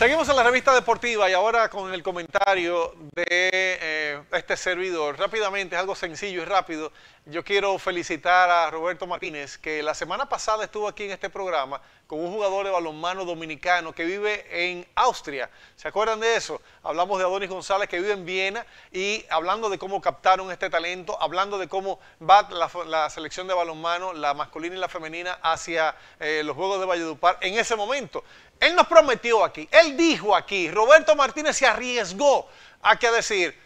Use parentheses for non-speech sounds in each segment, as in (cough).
Seguimos en la revista deportiva y ahora con el comentario de eh, este servidor. Rápidamente, es algo sencillo y rápido. Yo quiero felicitar a Roberto Martínez, que la semana pasada estuvo aquí en este programa con un jugador de balonmano dominicano que vive en Austria. ¿Se acuerdan de eso? Hablamos de Adonis González que vive en Viena y hablando de cómo captaron este talento, hablando de cómo va la, selección de balonmano, la masculina y la femenina, hacia eh, los Juegos de Valledupar en ese momento. Él nos prometió aquí, él dijo aquí, Roberto Martínez se arriesgó a que decir,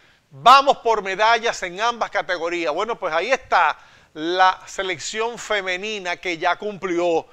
Vamos por medallas en ambas categorías. Bueno, pues ahí está la selección femenina que ya cumplió.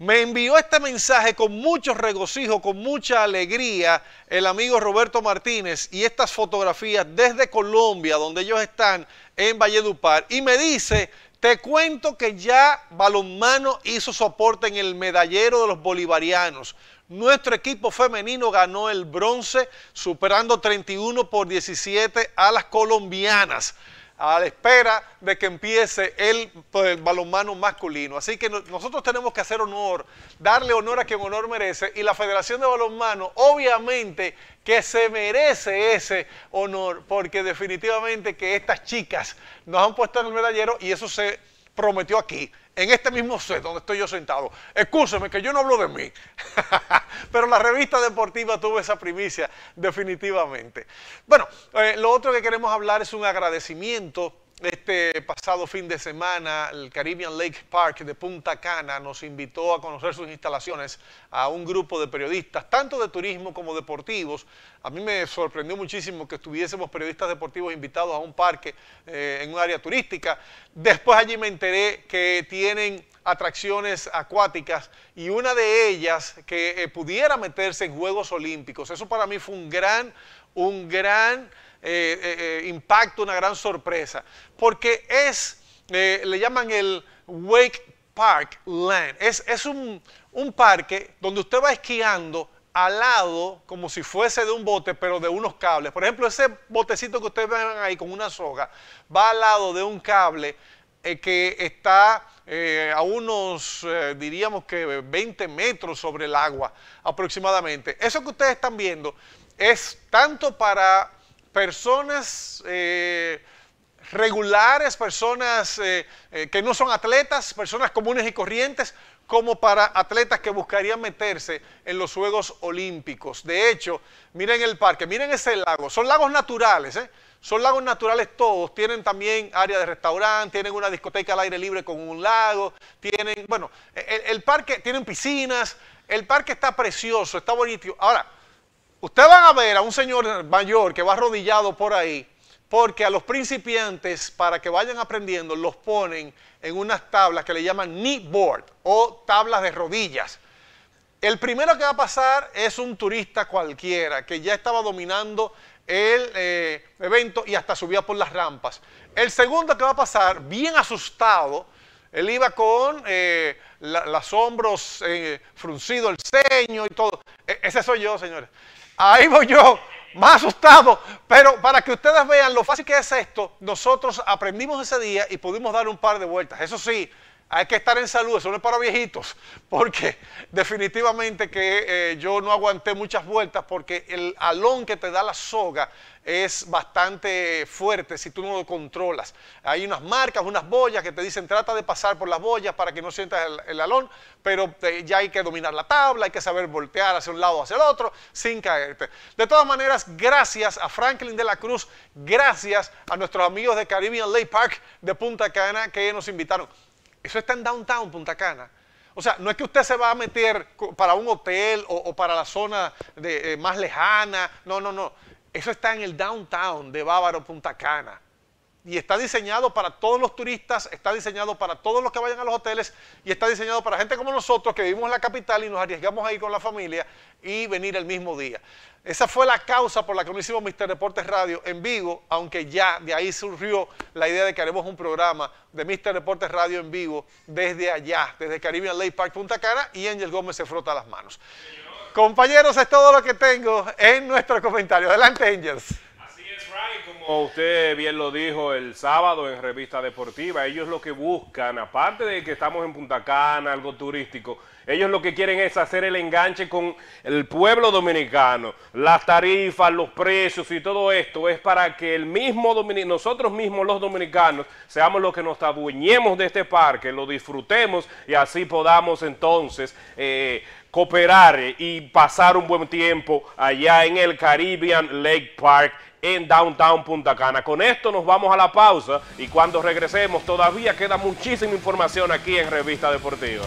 Me envió este mensaje con mucho regocijo, con mucha alegría, el amigo Roberto Martínez y estas fotografías desde Colombia, donde ellos están en Valledupar. Y me dice te cuento que ya Balonmano hizo soporte en el medallero de los bolivarianos. Nuestro equipo femenino ganó el bronce, superando 31 por 17 a las colombianas a la espera de que empiece el, pues, balonmano masculino. Así que nosotros tenemos que hacer honor, darle honor a quien honor merece y la Federación de Balonmano obviamente que se merece ese honor porque definitivamente que estas chicas nos han puesto en el medallero y eso se prometió aquí, en este mismo set donde estoy yo sentado. Excúseme que yo no hablo de mí, (laughs) pero la revista deportiva tuvo esa primicia definitivamente. Bueno, eh, lo otro que queremos hablar es un agradecimiento este pasado fin de semana el Caribbean Lake Park de Punta Cana nos invitó a conocer sus instalaciones a un grupo de periodistas, tanto de turismo como deportivos. A mí me sorprendió muchísimo que estuviésemos periodistas deportivos invitados a un parque eh, en un área turística. Después allí me enteré que tienen atracciones acuáticas y una de ellas que eh, pudiera meterse en Juegos Olímpicos. Eso para mí fue un gran, un gran eh, eh, eh, impacto, una gran sorpresa, porque es, le llaman el Wake Park Land, es, un, parque donde usted va esquiando al lado, como si fuese de un bote, pero de unos cables. Por ejemplo, ese botecito que ustedes ven ahí con una soga, va al lado de un cable que está a unos, diríamos que 20 metros sobre el agua aproximadamente. Eso que ustedes están viendo es tanto para personas eh, regulares, personas eh, eh, que no son atletas, personas comunes y corrientes, como para atletas que buscarían meterse en los Juegos Olímpicos. De hecho, miren el parque, miren ese lago, son lagos naturales, son lagos naturales todos, tienen también área de restaurante, tienen una discoteca al aire libre con un lago, tienen, bueno, el, e, el parque, tienen piscinas, el parque está precioso, está bonito. Ahora, Ustedes van a ver a un señor mayor que va arrodillado por ahí, porque a los principiantes, para que vayan aprendiendo, los ponen en unas tablas que le llaman knee board o tablas de rodillas. El primero que va a pasar es un turista cualquiera que ya estaba dominando el eh, evento y hasta subía por las rampas. El segundo que va a pasar, bien asustado, él iba con eh, los hombros eh, fruncido, el ceño y todo. E-, ese soy yo, señores. Ahí voy yo, más asustado. Pero para que ustedes vean lo fácil que es esto, nosotros aprendimos ese día y pudimos dar un par de vueltas. Eso sí, hay que estar en salud, eso no es para viejitos, porque definitivamente que eh, yo no aguanté muchas vueltas porque el alón que te da la soga es bastante fuerte si tú no lo controlas. Hay unas marcas, unas boyas que te dicen trata de pasar por las boyas para que no sientas el, alón, pero eh, ya hay que dominar la tabla, hay que saber voltear hacia un lado o hacia el otro sin caerte. De todas maneras, gracias a Franklin de la Cruz, gracias a nuestros amigos de Caribbean Lake Park de Punta Cana que nos invitaron. Eso está en downtown Punta Cana. O sea, no es que usted se va a meter para un hotel o, para la zona eh, más lejana. No, no, no. Eso está en el downtown de Bávaro Punta Cana y está diseñado para todos los turistas, está diseñado para todos los que vayan a los hoteles y está diseñado para gente como nosotros que vivimos en la capital y nos arriesgamos a ir con la familia y venir el mismo día. Esa fue la causa por la que no hicimos Mister Deportes Radio en vivo, aunque ya de ahí surgió la idea de que haremos un programa de Mister Deportes Radio en vivo desde allá, desde Caribbean Lake Park Punta Cara y Angel Gómez se frota las manos. Compañeros, es todo lo que tengo en nuestro comentario. Adelante, Angels como usted bien lo dijo el sábado en Revista Deportiva, ellos lo que buscan, aparte de que estamos en Punta Cana, algo turístico, ellos lo que quieren es hacer el enganche con el pueblo dominicano, las tarifas, los precios y todo esto es para que el mismo nosotros mismos los dominicanos seamos los que nos adueñemos de este parque, lo disfrutemos y así podamos entonces... Eh, cooperar y pasar un buen tiempo allá en el Caribbean Lake Park en Downtown Punta Cana. Con esto nos vamos a la pausa y cuando regresemos todavía queda muchísima información aquí en Revista Deportiva.